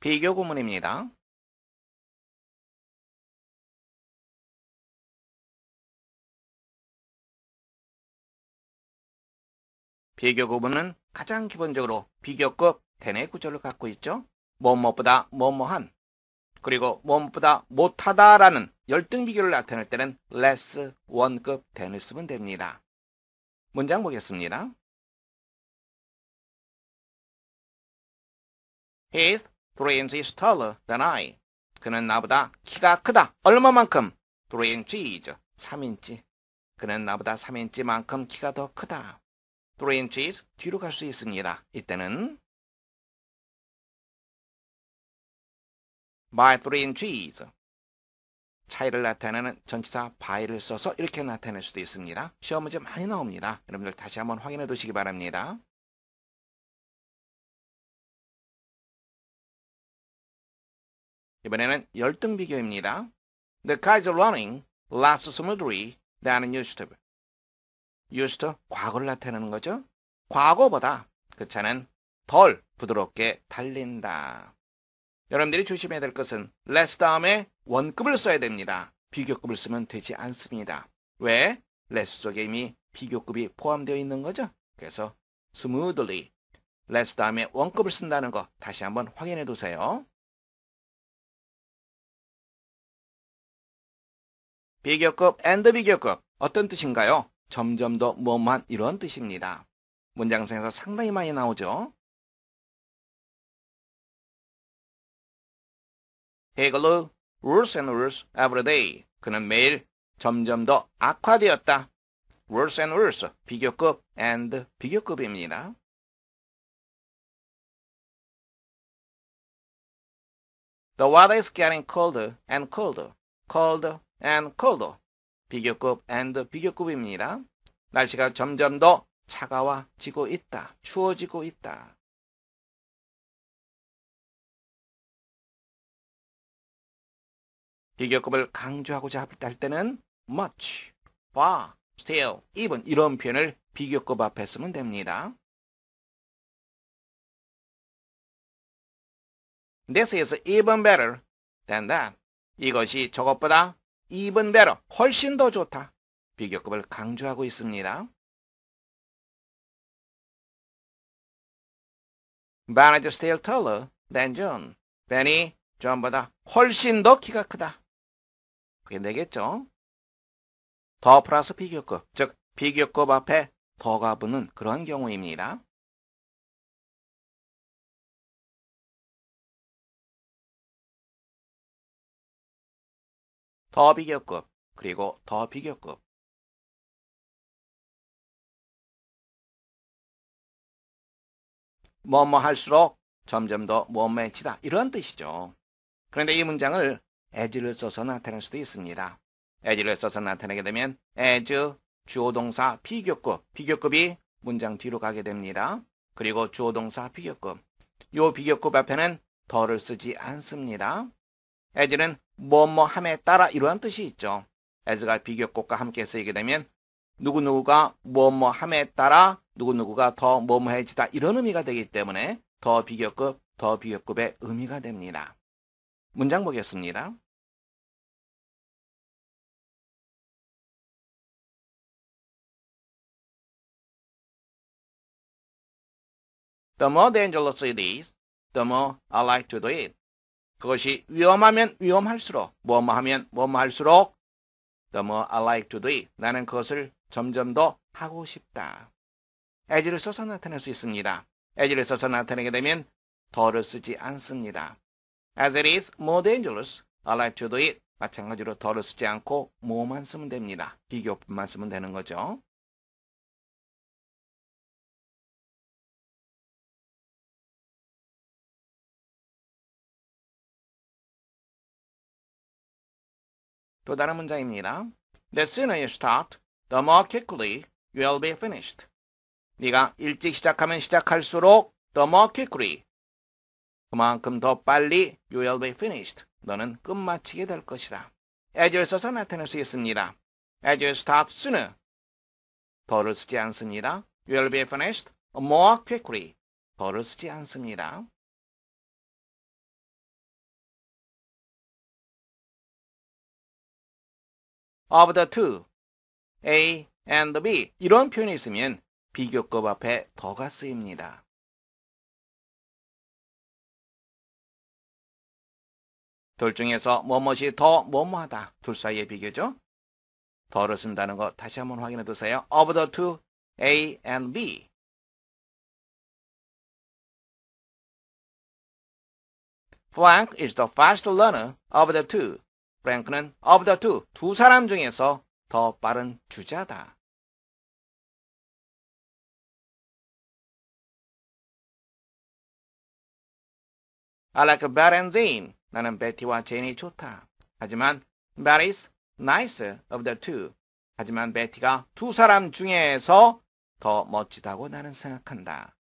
비교 구문입니다. 비교 구문은 가장 기본적으로 비교급 대뇌 구조를 갖고 있죠. 뭐뭐보다 뭐뭐한 그리고 뭐뭐보다 못하다라는 열등 비교를 나타낼 때는 less, 원급 대뇌 쓰면 됩니다. 문장 보겠습니다. His 3인치 s taller than I. 그는 나보다 키가 크다. 얼마만큼? 3인치죠. 3인치. 그는 나보다 3인치만큼 키가 더 크다. 3인치 뒤로 갈 수 있습니다. 이때는 by 3인치 차이를 나타내는 전치사 by를 써서 이렇게 나타낼 수도 있습니다. 시험 문제 많이 나옵니다. 여러분들 다시 한번 확인해 두시기 바랍니다. 이번에는 열등 비교입니다. The guys are running last smoothly t h used used 과거를 나타내는 거죠. 과거보다 그 차는 덜 부드럽게 달린다. 여러분들이 조심해야 될 것은 less 다음에 원급을 써야 됩니다. 비교급을 쓰면 되지 않습니다. 왜? less 속에 이미 비교급이 포함되어 있는 거죠. 그래서 smoothly less 다음에 원급을 쓴다는 거 다시 한번 확인해 두세요. 비교급 and 비교급 어떤 뜻인가요? 점점 더 뭐만 이런 뜻입니다. 문장 속에서 상당히 많이 나오죠. He grew worse and worse every day. 그는 매일 점점 더 악화되었다. worse and worse 비교급 and 비교급입니다. The water is getting colder and colder. cold and cold. 비교급 and 비교급입니다. 날씨가 점점 더 차가워지고 있다. 추워지고 있다. 비교급을 강조하고자 할 때는 much, far, still, even 이런 표현을 비교급 앞에 쓰면 됩니다. This is even better than that. 이것이 저것보다 2 v e 로 훨씬 더 좋다. 비교급을 강조하고 있습니다. b a 저 스테일 i 러 still t a 보다 훨씬 더 키가 크다. 그게 되겠죠? 더 플러스 비교급, 즉 비교급 앞에 더가 붙는 그런 경우입니다. 더 비교급 그리고 더 비교급 뭐뭐 할수록 점점 더뭐매치다 이런 뜻이죠. 그런데 이 문장을 as를 써서 나타낼 수도 있습니다. as를 써서 나타내게 되면 as 주어동사 비교급 비교급이 문장 뒤로 가게 됩니다. 그리고 주어동사 비교급 요 비교급 앞에는 더를 쓰지 않습니다. as는 뭐뭐함에 따라 이러한 뜻이 있죠. as가 비교급과 함께 쓰이게 되면 누구누구가 뭐뭐함에 따라 누구누구가 더 뭐뭐해지다 이런 의미가 되기 때문에 더 비교급, 더 비교급의 의미가 됩니다. 문장 보겠습니다. The more dangerous it is, the more I like to do it. 그것이 위험하면 위험할수록 뭐뭐하면 뭐뭐할수록 The more I like to do it. 나는 그것을 점점 더 하고 싶다. as를 써서 나타낼 수 있습니다. as를 써서 나타내게 되면 더를 쓰지 않습니다. As it is more dangerous, I like to do it. 마찬가지로 더를 쓰지 않고 뭐만 쓰면 됩니다. 비교뿐만 쓰면 되는 거죠. 또 다른 문장입니다. The sooner you start, the more quickly you'll be finished. 네가 일찍 시작하면 시작할수록 the more quickly 그만큼 더 빨리 you'll be finished. 너는 끝마치게 될 것이다. as 를 써서 나타낼 수 있습니다. as you start sooner. 더를 쓰지 않습니다. you'll be finished more quickly. 더를 쓰지 않습니다. of the two, A and B 이런 표현이 있으면 비교급 앞에 더가 쓰입니다. 둘 중에서 뭐뭇이 더 뭐뭐하다 둘 사이의 비교죠. 더를 쓴다는 거 다시 한번 확인해 두세요. of the two, A and B Frank is the fast learner of the two. 프랭크는 of the two, 두 사람 중에서 더 빠른 주자다. I like Beth and Jane. 나는 베티와 제인이 좋다. 하지만 Beth is nicer of the two. 하지만 베티가 두 사람 중에서 더 멋지다고 나는 생각한다.